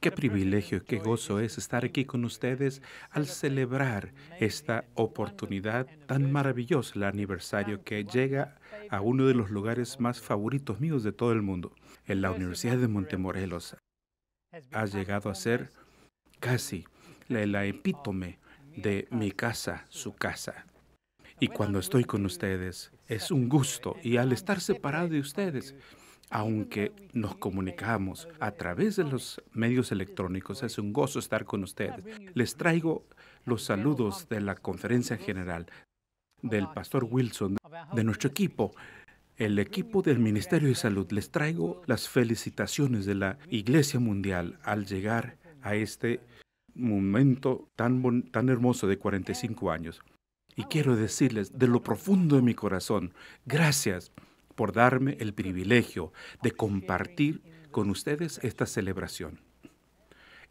Qué privilegio qué gozo es estar aquí con ustedes al celebrar esta oportunidad tan maravillosa, el aniversario que llega a uno de los lugares más favoritos míos de todo el mundo. En la Universidad de Montemorelos ha llegado a ser casi la, la epítome de mi casa, su casa. Y cuando estoy con ustedes, es un gusto. Y al estar separado de ustedes, aunque nos comunicamos a través de los medios electrónicos, es un gozo estar con ustedes. Les traigo los saludos de la conferencia general del pastor Wilson, de nuestro equipo, el equipo del Ministerio de Salud. Les traigo las felicitaciones de la Iglesia Mundial al llegar a este momento tan, tan hermoso de 45 años. Y quiero decirles de lo profundo de mi corazón, gracias por darme el privilegio de compartir con ustedes esta celebración.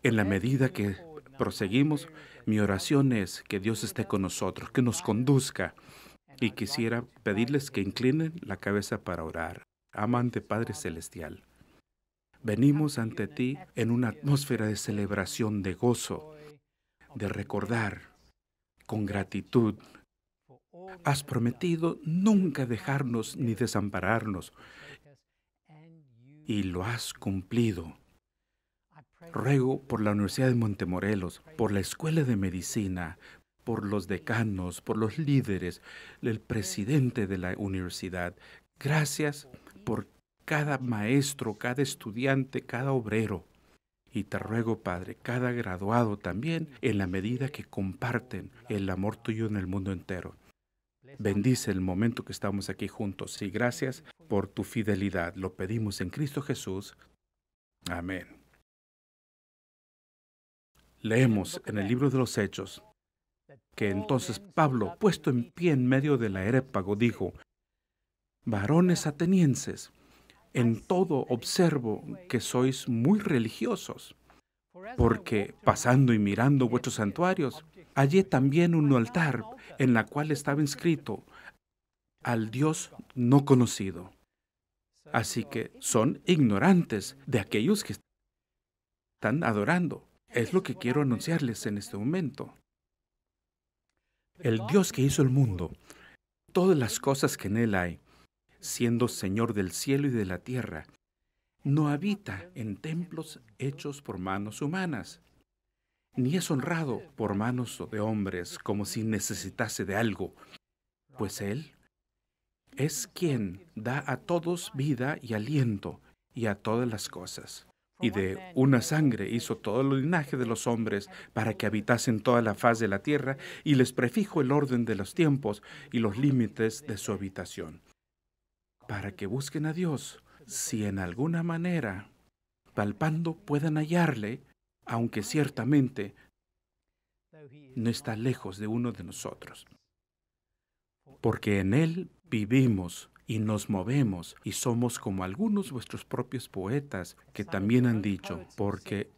En la medida que proseguimos, mi oración es que Dios esté con nosotros, que nos conduzca. Y quisiera pedirles que inclinen la cabeza para orar. Amante Padre Celestial, venimos ante ti en una atmósfera de celebración, de gozo, de recordar con gratitud has prometido nunca dejarnos ni desampararnos y lo has cumplido. Ruego por la Universidad de Montemorelos, por la Escuela de Medicina, por los decanos, por los líderes, el presidente de la universidad. Gracias por cada maestro, cada estudiante, cada obrero. Y te ruego, Padre, cada graduado también, en la medida que comparten el amor tuyo en el mundo entero. Bendice el momento que estamos aquí juntos y gracias por tu fidelidad. Lo pedimos en Cristo Jesús. Amén. Leemos en el libro de los Hechos que entonces Pablo, puesto en pie en medio del arepago, dijo, varones atenienses, en todo observo que sois muy religiosos, porque pasando y mirando vuestros santuarios, hallé también un altar en la cual estaba inscrito al Dios no conocido. Así que son ignorantes de aquellos que están adorando. Es lo que quiero anunciarles en este momento. El Dios que hizo el mundo, todas las cosas que en él hay, siendo Señor del cielo y de la tierra, no habita en templos hechos por manos humanas ni es honrado por manos de hombres como si necesitase de algo, pues Él es quien da a todos vida y aliento y a todas las cosas. Y de una sangre hizo todo el linaje de los hombres para que habitasen toda la faz de la tierra y les prefijo el orden de los tiempos y los límites de su habitación, para que busquen a Dios si en alguna manera, palpando, puedan hallarle aunque ciertamente no está lejos de uno de nosotros. Porque en Él vivimos y nos movemos y somos como algunos vuestros propios poetas que también han dicho, porque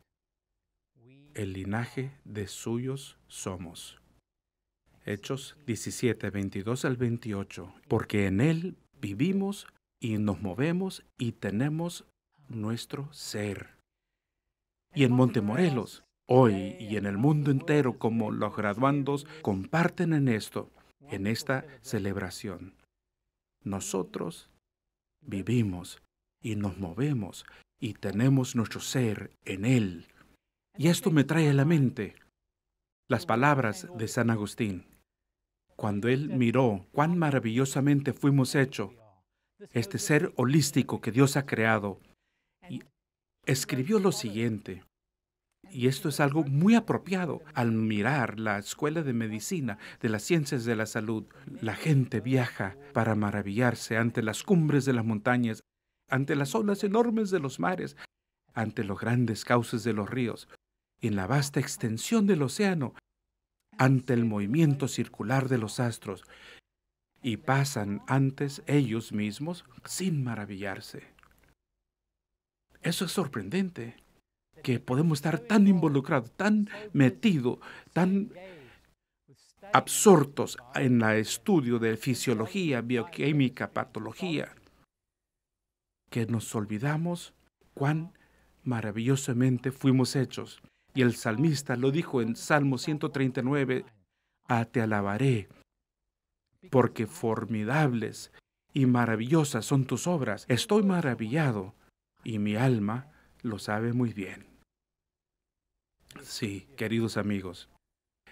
el linaje de suyos somos. Hechos 17, 22 al 28, porque en Él vivimos y nos movemos y tenemos nuestro ser y en Montemorelos. Hoy y en el mundo entero como los graduandos comparten en esto, en esta celebración. Nosotros vivimos y nos movemos y tenemos nuestro ser en Él. Y esto me trae a la mente las palabras de San Agustín. Cuando Él miró cuán maravillosamente fuimos hechos, este ser holístico que Dios ha creado, escribió lo siguiente, y esto es algo muy apropiado al mirar la Escuela de Medicina de las Ciencias de la Salud. La gente viaja para maravillarse ante las cumbres de las montañas, ante las olas enormes de los mares, ante los grandes cauces de los ríos, en la vasta extensión del océano, ante el movimiento circular de los astros, y pasan antes ellos mismos sin maravillarse. Eso es sorprendente, que podemos estar tan involucrados, tan metidos, tan absortos en el estudio de fisiología, bioquímica, patología, que nos olvidamos cuán maravillosamente fuimos hechos. Y el salmista lo dijo en Salmo 139, a te alabaré, porque formidables y maravillosas son tus obras. Estoy maravillado y mi alma lo sabe muy bien. Sí, queridos amigos,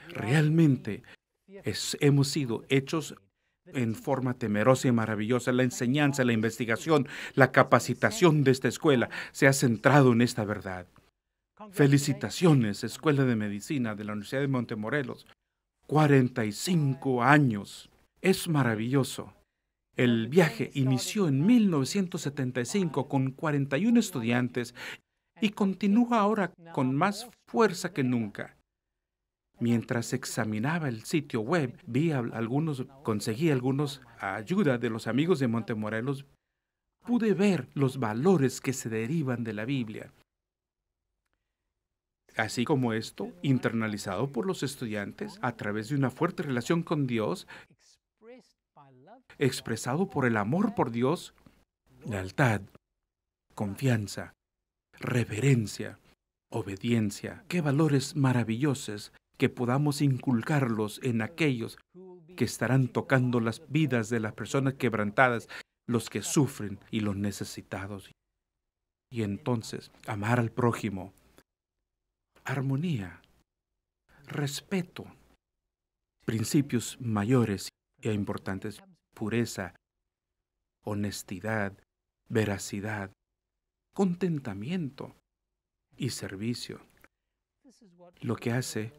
realmente hemos sido hechos en forma temerosa y maravillosa. La enseñanza, la investigación, la capacitación de esta escuela se ha centrado en esta verdad. Felicitaciones, Escuela de Medicina de la Universidad de Montemorelos. 45 años. Es maravilloso. El viaje inició en 1975 con 41 estudiantes y continúa ahora con más fuerza que nunca. Mientras examinaba el sitio web, vi algunos, conseguí algunos ayuda de los amigos de Montemorelos. Pude ver los valores que se derivan de la Biblia. Así como esto, internalizado por los estudiantes a través de una fuerte relación con Dios, expresado por el amor por Dios, lealtad, confianza, reverencia, obediencia. Qué valores maravillosos que podamos inculcarlos en aquellos que estarán tocando las vidas de las personas quebrantadas, los que sufren y los necesitados. Y entonces, amar al prójimo, armonía, respeto, principios mayores e importantes pureza, honestidad, veracidad, contentamiento y servicio. Lo que hace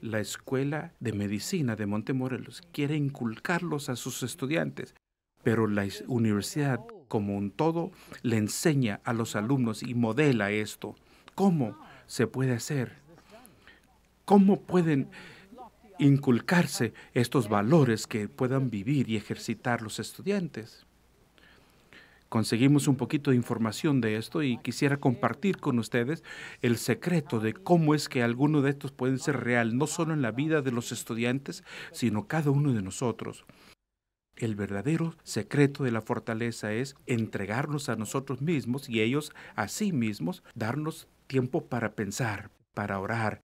la Escuela de Medicina de Montemorelos quiere inculcarlos a sus estudiantes, pero la universidad como un todo le enseña a los alumnos y modela esto. ¿Cómo se puede hacer? ¿Cómo pueden inculcarse estos valores que puedan vivir y ejercitar los estudiantes. Conseguimos un poquito de información de esto y quisiera compartir con ustedes el secreto de cómo es que algunos de estos pueden ser real, no solo en la vida de los estudiantes, sino cada uno de nosotros. El verdadero secreto de la fortaleza es entregarnos a nosotros mismos y ellos a sí mismos, darnos tiempo para pensar, para orar,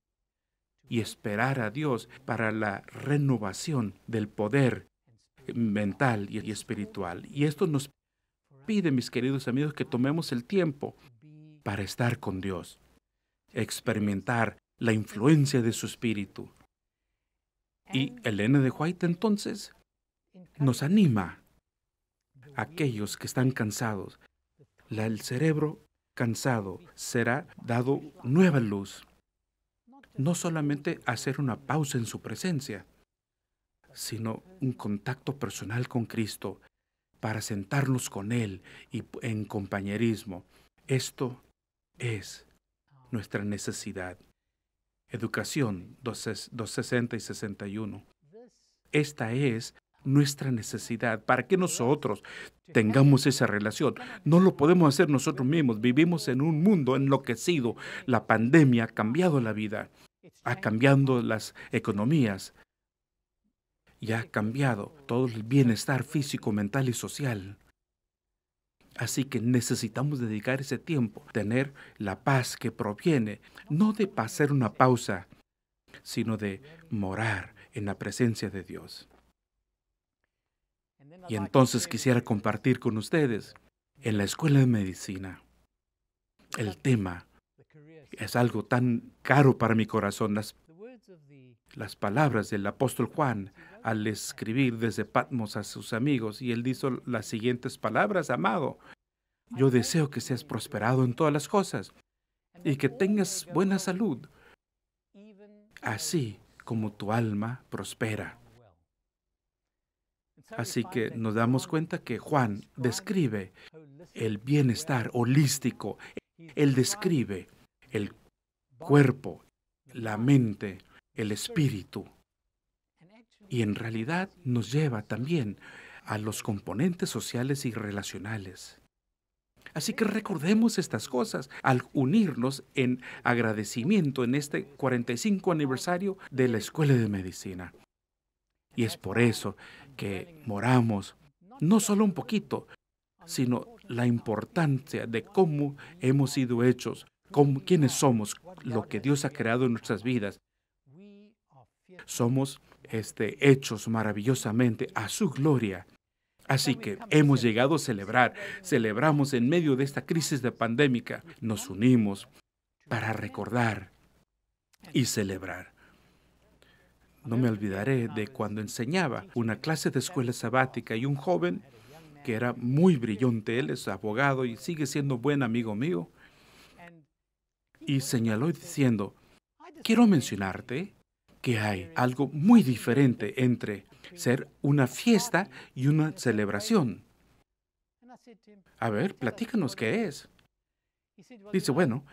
y esperar a Dios para la renovación del poder mental y espiritual. Y esto nos pide, mis queridos amigos, que tomemos el tiempo para estar con Dios, experimentar la influencia de su espíritu. Y Elena de White entonces nos anima a aquellos que están cansados. La, el cerebro cansado será dado nueva luz no solamente hacer una pausa en su presencia, sino un contacto personal con Cristo para sentarnos con Él y en compañerismo. Esto es nuestra necesidad. Educación 260 y 61. Esta es nuestra necesidad para que nosotros tengamos esa relación. No lo podemos hacer nosotros mismos. Vivimos en un mundo enloquecido. La pandemia ha cambiado la vida ha cambiado las economías y ha cambiado todo el bienestar físico, mental y social. Así que necesitamos dedicar ese tiempo, tener la paz que proviene, no de pasar una pausa, sino de morar en la presencia de Dios. Y entonces quisiera compartir con ustedes en la escuela de medicina el tema es algo tan caro para mi corazón. Las, las palabras del apóstol Juan al escribir desde Patmos a sus amigos y él dijo las siguientes palabras, amado, yo deseo que seas prosperado en todas las cosas y que tengas buena salud, así como tu alma prospera. Así que nos damos cuenta que Juan describe el bienestar holístico, él describe el cuerpo, la mente, el espíritu. Y en realidad nos lleva también a los componentes sociales y relacionales. Así que recordemos estas cosas al unirnos en agradecimiento en este 45 aniversario de la Escuela de Medicina. Y es por eso que moramos no solo un poquito, sino la importancia de cómo hemos sido hechos ¿Quiénes somos, lo que Dios ha creado en nuestras vidas. Somos este, hechos maravillosamente a su gloria. Así que hemos llegado a celebrar, celebramos en medio de esta crisis de pandemia. nos unimos para recordar y celebrar. No me olvidaré de cuando enseñaba una clase de escuela sabática y un joven que era muy brillante, él es abogado y sigue siendo buen amigo mío, y señaló diciendo, quiero mencionarte que hay algo muy diferente entre ser una fiesta y una celebración. A ver, platícanos qué es. Dice, bueno,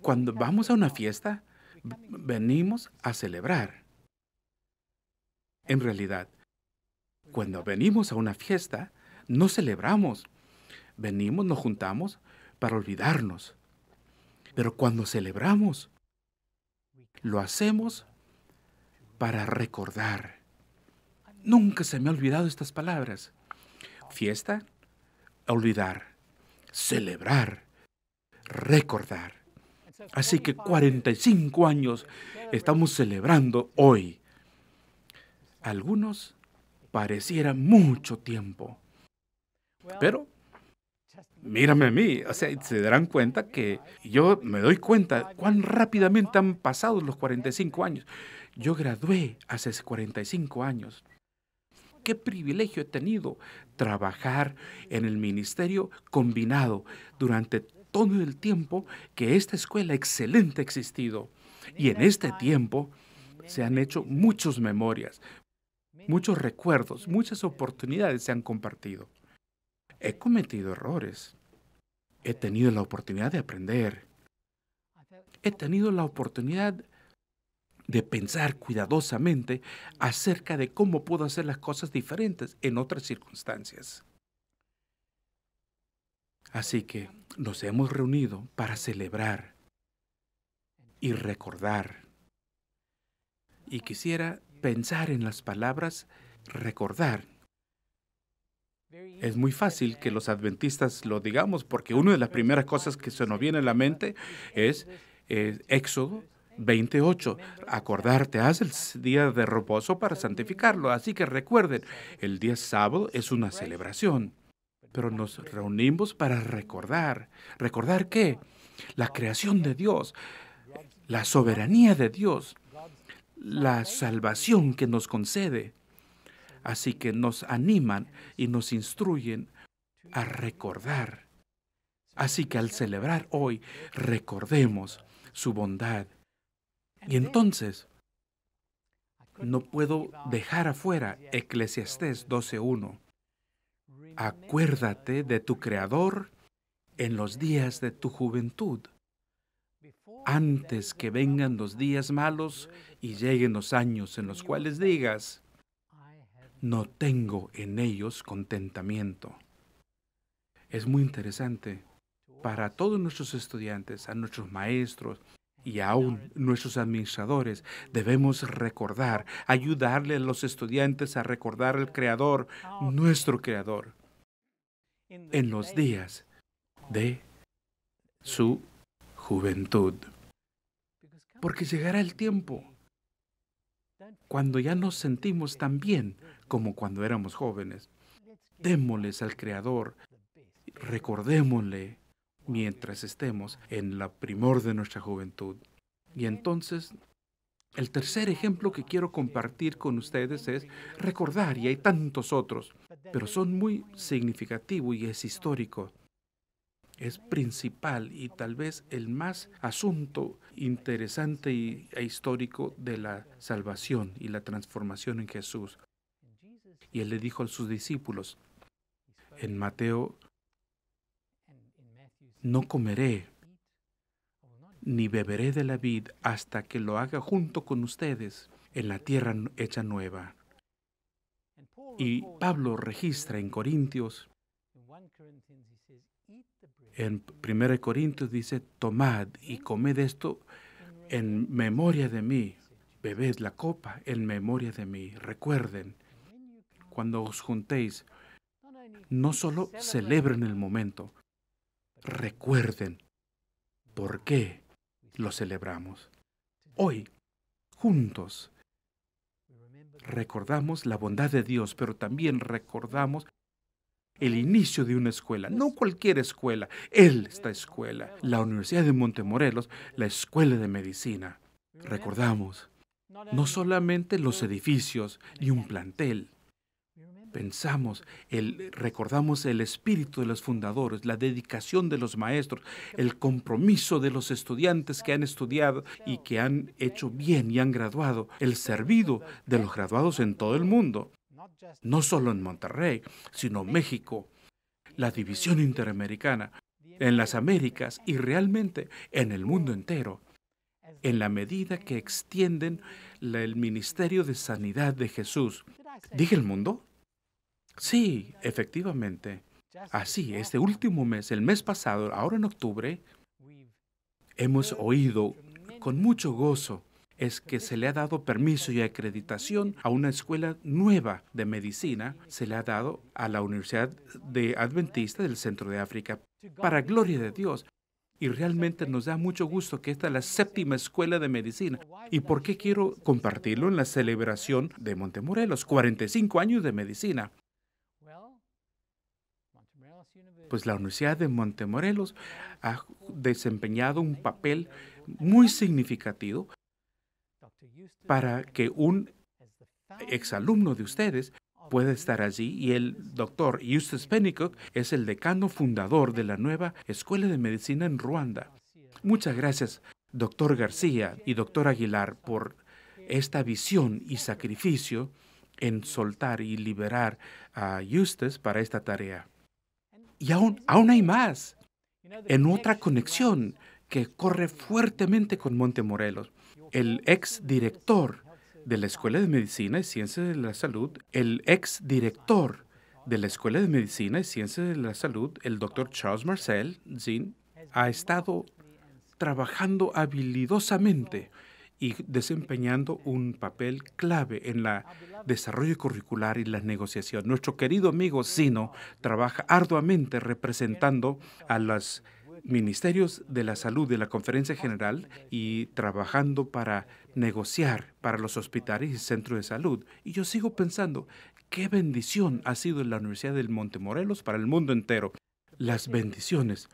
cuando vamos a una fiesta, venimos a celebrar. En realidad, cuando venimos a una fiesta, no celebramos. Venimos, nos juntamos para olvidarnos, pero cuando celebramos, lo hacemos para recordar. Nunca se me ha olvidado estas palabras. Fiesta, olvidar, celebrar, recordar. Así que 45 años estamos celebrando hoy. Algunos pareciera mucho tiempo. Pero Mírame a mí, o sea, se darán cuenta que yo me doy cuenta cuán rápidamente han pasado los 45 años. Yo gradué hace 45 años. Qué privilegio he tenido trabajar en el ministerio combinado durante todo el tiempo que esta escuela excelente ha existido. Y en este tiempo se han hecho muchas memorias, muchos recuerdos, muchas oportunidades se han compartido. He cometido errores. He tenido la oportunidad de aprender. He tenido la oportunidad de pensar cuidadosamente acerca de cómo puedo hacer las cosas diferentes en otras circunstancias. Así que nos hemos reunido para celebrar y recordar. Y quisiera pensar en las palabras recordar es muy fácil que los adventistas lo digamos porque una de las primeras cosas que se nos viene a la mente es, Éxodo 28. Acordarte, haz el día de reposo para santificarlo. Así que recuerden, el día sábado es una celebración, pero nos reunimos para recordar. ¿Recordar qué? La creación de Dios, la soberanía de Dios, la salvación que nos concede. Así que nos animan y nos instruyen a recordar. Así que al celebrar hoy, recordemos su bondad. Y entonces, no puedo dejar afuera Eclesiastés 12.1. Acuérdate de tu Creador en los días de tu juventud, antes que vengan los días malos y lleguen los años en los cuales digas, no tengo en ellos contentamiento. Es muy interesante para todos nuestros estudiantes, a nuestros maestros y aún nuestros administradores. Debemos recordar, ayudarle a los estudiantes a recordar al Creador, nuestro Creador, en los días de su juventud. Porque llegará el tiempo cuando ya nos sentimos tan bien como cuando éramos jóvenes. Démosles al Creador, recordémosle mientras estemos en la primor de nuestra juventud. Y entonces, el tercer ejemplo que quiero compartir con ustedes es recordar, y hay tantos otros, pero son muy significativos y es histórico es principal y tal vez el más asunto interesante e histórico de la salvación y la transformación en Jesús. Y él le dijo a sus discípulos, en Mateo, no comeré ni beberé de la vid hasta que lo haga junto con ustedes en la tierra hecha nueva. Y Pablo registra en Corintios en 1 Corintios dice, tomad y comed esto en memoria de mí. Bebed la copa en memoria de mí. Recuerden, cuando os juntéis, no solo celebren el momento, recuerden por qué lo celebramos. Hoy, juntos, recordamos la bondad de Dios, pero también recordamos el inicio de una escuela, no cualquier escuela, él esta escuela, la Universidad de Montemorelos, la Escuela de Medicina. Recordamos, no solamente los edificios y un plantel, pensamos, el, recordamos el espíritu de los fundadores, la dedicación de los maestros, el compromiso de los estudiantes que han estudiado y que han hecho bien y han graduado, el servido de los graduados en todo el mundo no solo en Monterrey, sino México, la división interamericana, en las Américas y realmente en el mundo entero, en la medida que extienden el ministerio de sanidad de Jesús. ¿Dije el mundo? Sí, efectivamente. Así, este último mes, el mes pasado, ahora en octubre, hemos oído con mucho gozo es que se le ha dado permiso y acreditación a una escuela nueva de medicina, se le ha dado a la Universidad de Adventista del Centro de África. Para gloria de Dios, y realmente nos da mucho gusto que esta es la séptima escuela de medicina. ¿Y por qué quiero compartirlo en la celebración de Montemorelos? 45 años de medicina. Pues la Universidad de Montemorelos ha desempeñado un papel muy significativo para que un exalumno de ustedes pueda estar allí y el doctor Eustace Pennycook es el decano fundador de la nueva Escuela de Medicina en Ruanda. Muchas gracias, doctor García y doctor Aguilar, por esta visión y sacrificio en soltar y liberar a Eustace para esta tarea. Y aún, aún hay más, en otra conexión que corre fuertemente con Montemorelos el ex director de la Escuela de Medicina y Ciencias de la Salud, el ex director de la Escuela de Medicina y Ciencias de la Salud, el doctor Charles Marcel Zinn, ha estado trabajando habilidosamente y desempeñando un papel clave en el desarrollo curricular y la negociación. Nuestro querido amigo Sino trabaja arduamente representando a las ministerios de la salud de la Conferencia General y trabajando para negociar para los hospitales y centros de salud. Y yo sigo pensando, qué bendición ha sido la Universidad del Montemorelos para el mundo entero. Las bendiciones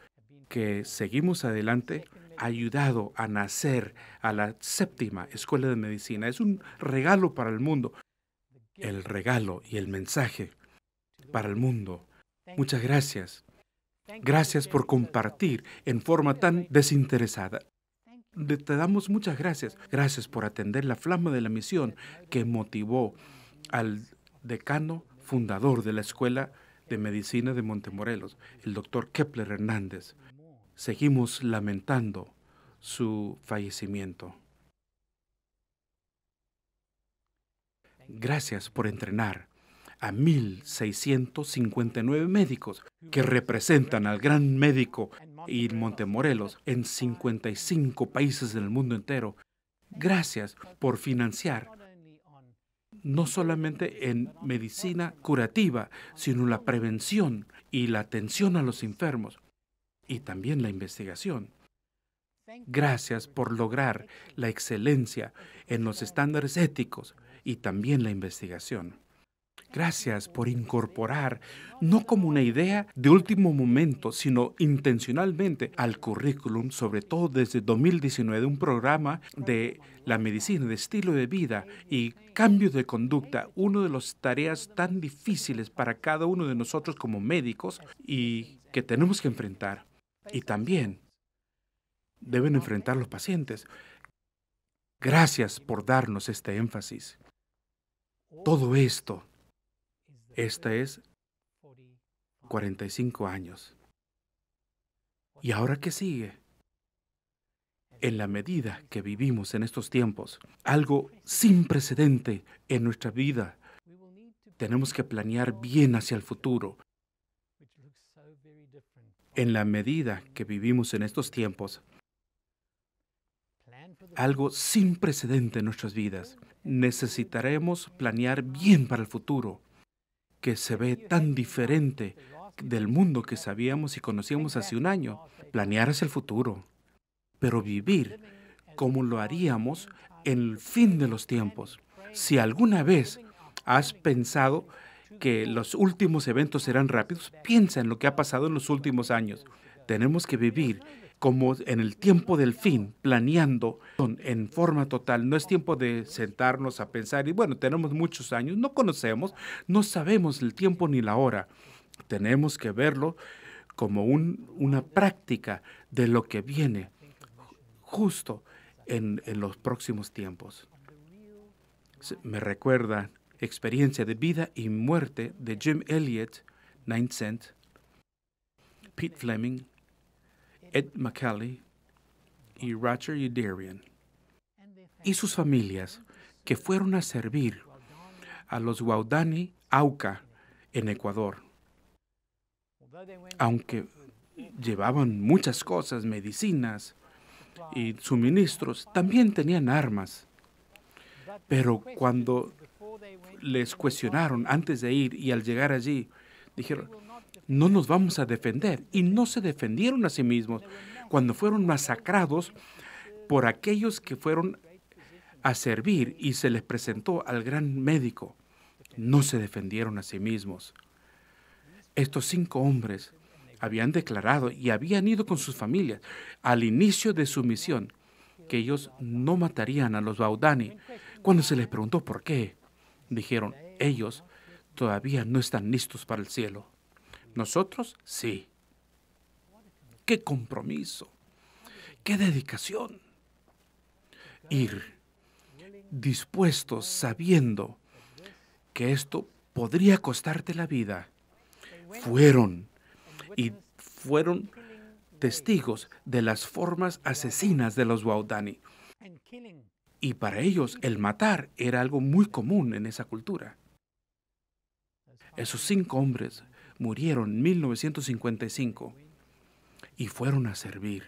que seguimos adelante ha ayudado a nacer a la séptima escuela de medicina. Es un regalo para el mundo. El regalo y el mensaje para el mundo. Muchas gracias. Gracias por compartir en forma tan desinteresada. Te damos muchas gracias. Gracias por atender la flama de la misión que motivó al decano fundador de la Escuela de Medicina de Montemorelos, el doctor Kepler Hernández. Seguimos lamentando su fallecimiento. Gracias por entrenar a 1.659 médicos que representan al gran médico y Montemorelos en 55 países del mundo entero. Gracias por financiar no solamente en medicina curativa, sino la prevención y la atención a los enfermos y también la investigación. Gracias por lograr la excelencia en los estándares éticos y también la investigación. Gracias por incorporar, no como una idea de último momento, sino intencionalmente al currículum, sobre todo desde 2019, un programa de la medicina, de estilo de vida y cambio de conducta, una de las tareas tan difíciles para cada uno de nosotros como médicos y que tenemos que enfrentar. Y también deben enfrentar los pacientes. Gracias por darnos este énfasis. Todo esto esta es 45 años. ¿Y ahora qué sigue? En la medida que vivimos en estos tiempos, algo sin precedente en nuestra vida, tenemos que planear bien hacia el futuro. En la medida que vivimos en estos tiempos, algo sin precedente en nuestras vidas. Necesitaremos planear bien para el futuro que se ve tan diferente del mundo que sabíamos y conocíamos hace un año. Planear es el futuro, pero vivir como lo haríamos en el fin de los tiempos. Si alguna vez has pensado que los últimos eventos serán rápidos, piensa en lo que ha pasado en los últimos años. Tenemos que vivir como en el tiempo del fin, planeando en forma total. No es tiempo de sentarnos a pensar y bueno, tenemos muchos años, no conocemos, no sabemos el tiempo ni la hora. Tenemos que verlo como un, una práctica de lo que viene justo en, en los próximos tiempos. Me recuerda Experiencia de Vida y Muerte de Jim Elliot, Nine Cent, Pete Fleming, Ed McKelly y Roger Udarian y sus familias que fueron a servir a los Guaudani Auca en Ecuador. Aunque llevaban muchas cosas, medicinas y suministros, también tenían armas. Pero cuando les cuestionaron antes de ir y al llegar allí, dijeron, no nos vamos a defender. Y no se defendieron a sí mismos cuando fueron masacrados por aquellos que fueron a servir y se les presentó al gran médico. No se defendieron a sí mismos. Estos cinco hombres habían declarado y habían ido con sus familias al inicio de su misión que ellos no matarían a los Baudani. Cuando se les preguntó por qué, dijeron, ellos todavía no están listos para el cielo. Nosotros sí. Qué compromiso, qué dedicación. Ir dispuestos, sabiendo que esto podría costarte la vida. Fueron y fueron testigos de las formas asesinas de los Waudani. Y para ellos el matar era algo muy común en esa cultura. Esos cinco hombres murieron en 1955 y fueron a servir.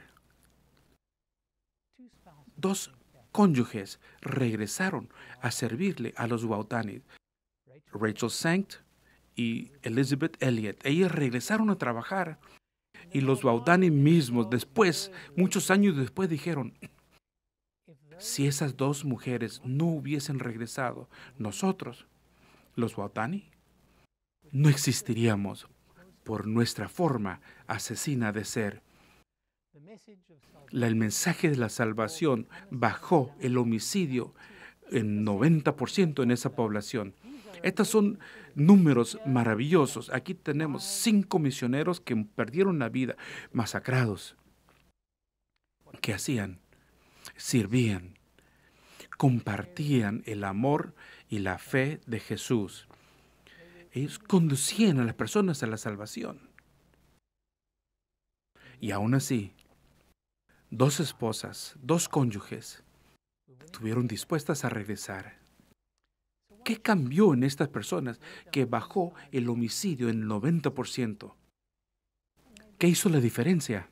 Dos cónyuges regresaron a servirle a los Wautani, Rachel Sankt y Elizabeth Elliot. Ellas regresaron a trabajar y los Wautani mismos después, muchos años después, dijeron, si esas dos mujeres no hubiesen regresado, nosotros, los Wautani, no existiríamos por nuestra forma asesina de ser. el mensaje de la salvación bajó el homicidio en 90% en esa población. Estos son números maravillosos. Aquí tenemos cinco misioneros que perdieron la vida, masacrados. ¿Qué hacían? Sirvían, compartían el amor y la fe de Jesús. Ellos conducían a las personas a la salvación. Y aún así, dos esposas, dos cónyuges, estuvieron dispuestas a regresar. ¿Qué cambió en estas personas que bajó el homicidio en 90%? ¿Qué hizo la diferencia?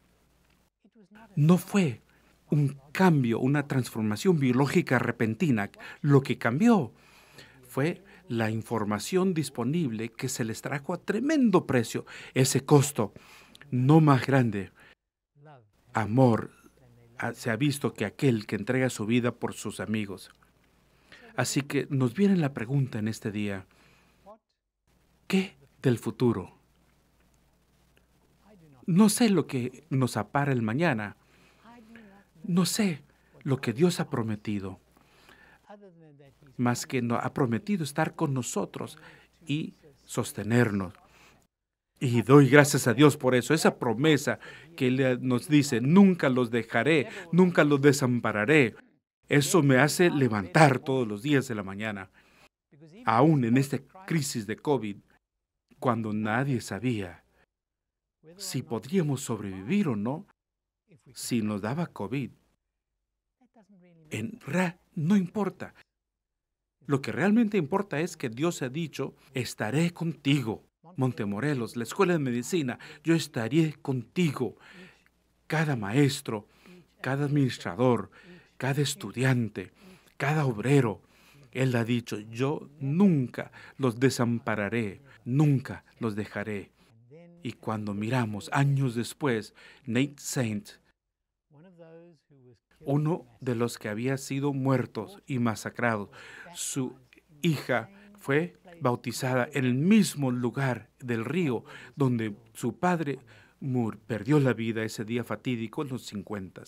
No fue un cambio, una transformación biológica repentina. Lo que cambió fue la información disponible que se les trajo a tremendo precio, ese costo no más grande. Amor ah, se ha visto que aquel que entrega su vida por sus amigos. Así que nos viene la pregunta en este día, ¿qué del futuro? No sé lo que nos apara el mañana. No sé lo que Dios ha prometido más que nos ha prometido estar con nosotros y sostenernos. Y doy gracias a Dios por eso, esa promesa que nos dice, nunca los dejaré, nunca los desampararé. Eso me hace levantar todos los días de la mañana, aún en esta crisis de COVID, cuando nadie sabía si podríamos sobrevivir o no, si nos daba COVID. En no importa, lo que realmente importa es que Dios ha dicho, estaré contigo. Montemorelos, la Escuela de Medicina, yo estaré contigo. Cada maestro, cada administrador, cada estudiante, cada obrero. Él ha dicho, yo nunca los desampararé, nunca los dejaré. Y cuando miramos años después, Nate Saint uno de los que había sido muertos y masacrado. Su hija fue bautizada en el mismo lugar del río donde su padre Moore perdió la vida ese día fatídico en los 50.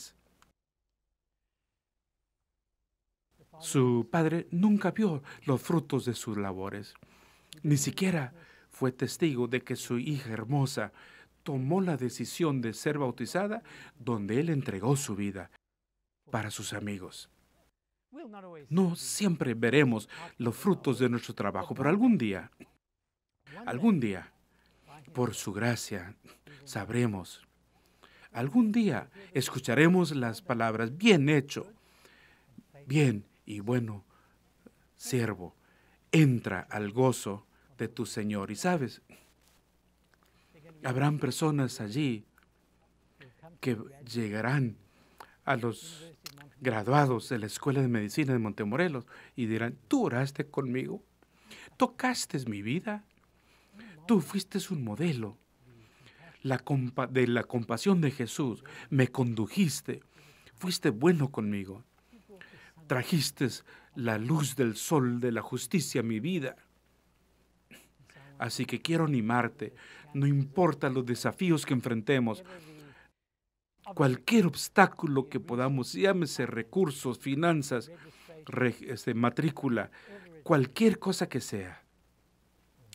Su padre nunca vio los frutos de sus labores, ni siquiera fue testigo de que su hija hermosa tomó la decisión de ser bautizada donde él entregó su vida para sus amigos. No siempre veremos los frutos de nuestro trabajo, pero algún día, algún día, por su gracia, sabremos. Algún día escucharemos las palabras, bien hecho, bien y bueno, siervo, entra al gozo de tu Señor. Y sabes, habrán personas allí que llegarán a los graduados de la Escuela de Medicina de Montemorelos y dirán, tú oraste conmigo, tocaste mi vida, tú fuiste un modelo de la compasión de Jesús, me condujiste, fuiste bueno conmigo, trajiste la luz del sol de la justicia a mi vida. Así que quiero animarte, no importa los desafíos que enfrentemos, cualquier obstáculo que podamos, llámese recursos, finanzas, este, matrícula, cualquier cosa que sea.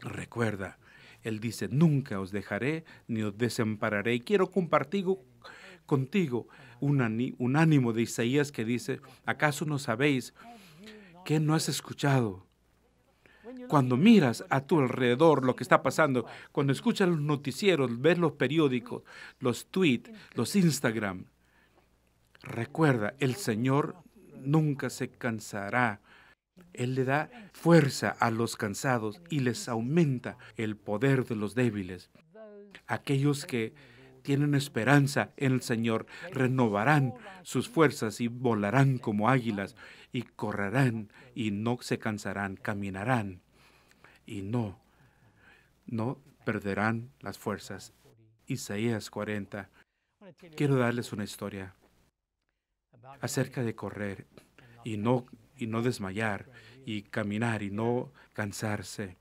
Recuerda, Él dice, nunca os dejaré ni os desampararé. Y quiero compartir contigo un, un ánimo de Isaías que dice, ¿acaso no sabéis que no has escuchado? Cuando miras a tu alrededor lo que está pasando, cuando escuchas los noticieros, ves los periódicos, los tweets, los Instagram, recuerda, el Señor nunca se cansará. Él le da fuerza a los cansados y les aumenta el poder de los débiles. Aquellos que tienen esperanza en el Señor renovarán sus fuerzas y volarán como águilas y correrán y no se cansarán, caminarán y no, no perderán las fuerzas. Isaías 40. Quiero darles una historia acerca de correr y no, y no desmayar y caminar y no cansarse.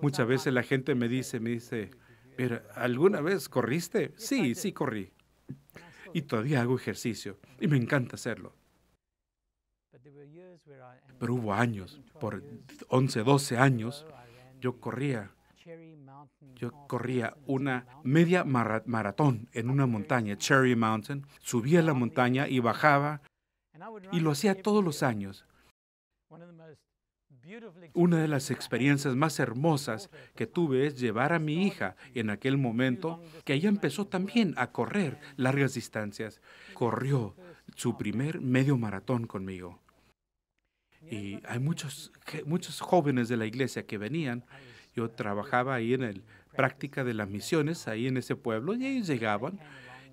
Muchas veces la gente me dice, me dice, pero ¿alguna vez corriste? Sí, sí corrí. Y todavía hago ejercicio y me encanta hacerlo. Pero hubo años, por 11, 12 años, yo corría, yo corría una media maratón en una montaña, Cherry Mountain, subía la montaña y bajaba, y lo hacía todos los años. Una de las experiencias más hermosas que tuve es llevar a mi hija en aquel momento, que ella empezó también a correr largas distancias. Corrió su primer medio maratón conmigo. Y hay muchos, muchos jóvenes de la iglesia que venían. Ah, Yo trabajaba ahí en el práctica de las misiones, ahí en ese pueblo, y ellos llegaban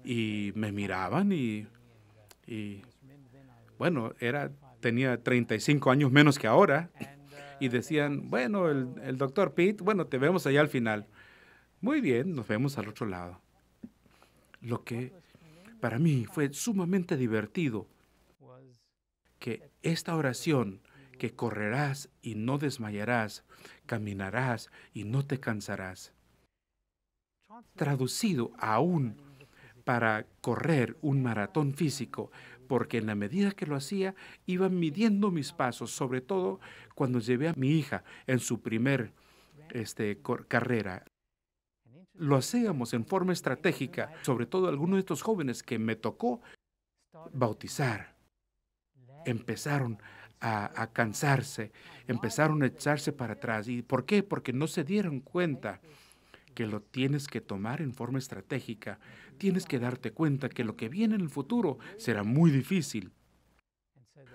y me miraban y, bueno, era, tenía 35 años menos que ahora. Y decían, bueno, el, doctor Pete, bueno, te vemos allá al final. Muy bien, nos vemos al otro lado. Lo que pues, para mí fue sumamente divertido que esta oración que correrás y no desmayarás, caminarás y no te cansarás. Traducido aún para correr un maratón físico, porque en la medida que lo hacía iba midiendo mis pasos, sobre todo cuando llevé a mi hija en su primer este, carrera. Lo hacíamos en forma estratégica, sobre todo algunos de estos jóvenes que me tocó bautizar empezaron a, cansarse, empezaron a echarse para atrás. ¿Y por qué? Porque no se dieron cuenta que lo tienes que tomar en forma estratégica. Tienes que darte cuenta que lo que viene en el futuro será muy difícil.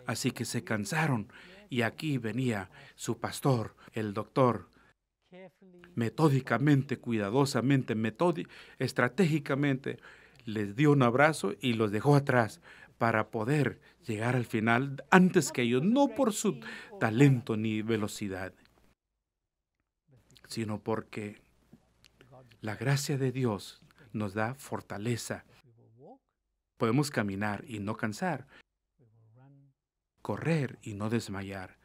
Así que se cansaron y aquí venía su pastor, el doctor, metódicamente, cuidadosamente, estratégicamente, les dio un abrazo y los dejó atrás para poder llegar al final antes que ellos, no por su talento ni velocidad, sino porque la gracia de Dios nos da fortaleza. Podemos caminar y no cansar, correr y no desmayar.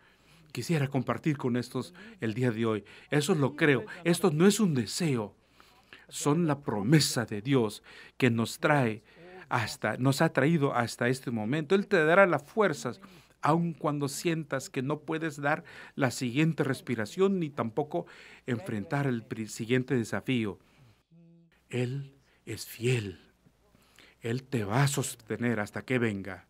Quisiera compartir con estos el día de hoy. Eso lo creo. Esto no es un deseo. Son la promesa de Dios que nos trae hasta, nos ha traído hasta este momento. Él te dará las fuerzas aun cuando sientas que no puedes dar la siguiente respiración ni tampoco enfrentar el siguiente desafío. Él es fiel. Él te va a sostener hasta que venga.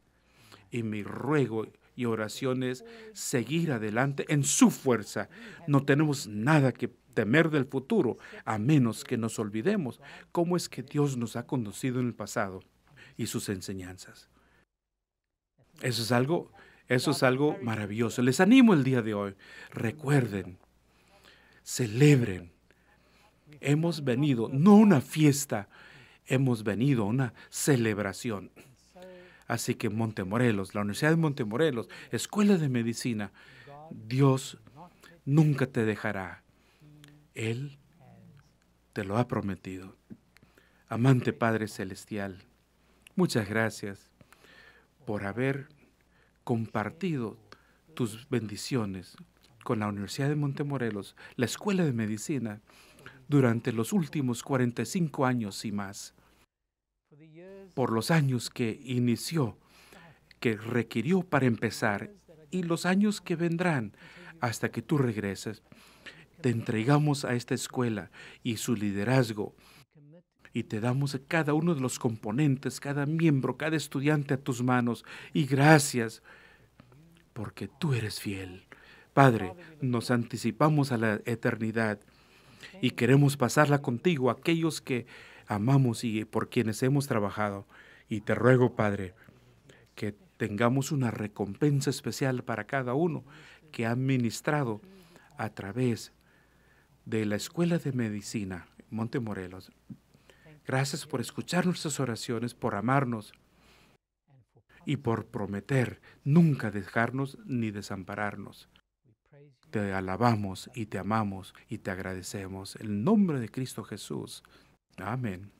Y mi ruego y oración es seguir adelante en su fuerza. No tenemos nada que temer del futuro, a menos que nos olvidemos cómo es que Dios nos ha conducido en el pasado y sus enseñanzas. Eso es algo, eso es algo maravilloso. Les animo el día de hoy. Recuerden, celebren. Hemos venido, no una fiesta, hemos venido a una celebración. Así que Montemorelos, la Universidad de Montemorelos, Escuela de Medicina, Dios nunca te dejará. Él te lo ha prometido. Amante Padre Celestial, Muchas gracias por haber compartido tus bendiciones con la Universidad de Montemorelos, la Escuela de Medicina, durante los últimos 45 años y más, por los años que inició, que requirió para empezar, y los años que vendrán hasta que tú regreses. Te entregamos a esta escuela y su liderazgo y te damos cada uno de los componentes, cada miembro, cada estudiante a tus manos. Y gracias, porque tú eres fiel. Padre, nos anticipamos a la eternidad y queremos pasarla contigo, aquellos que amamos y por quienes hemos trabajado. Y te ruego, Padre, que tengamos una recompensa especial para cada uno que ha ministrado a través de la Escuela de Medicina Monte Morelos. Gracias por escuchar nuestras oraciones, por amarnos y por prometer nunca dejarnos ni desampararnos. Te alabamos y te amamos y te agradecemos. En el nombre de Cristo Jesús. Amén.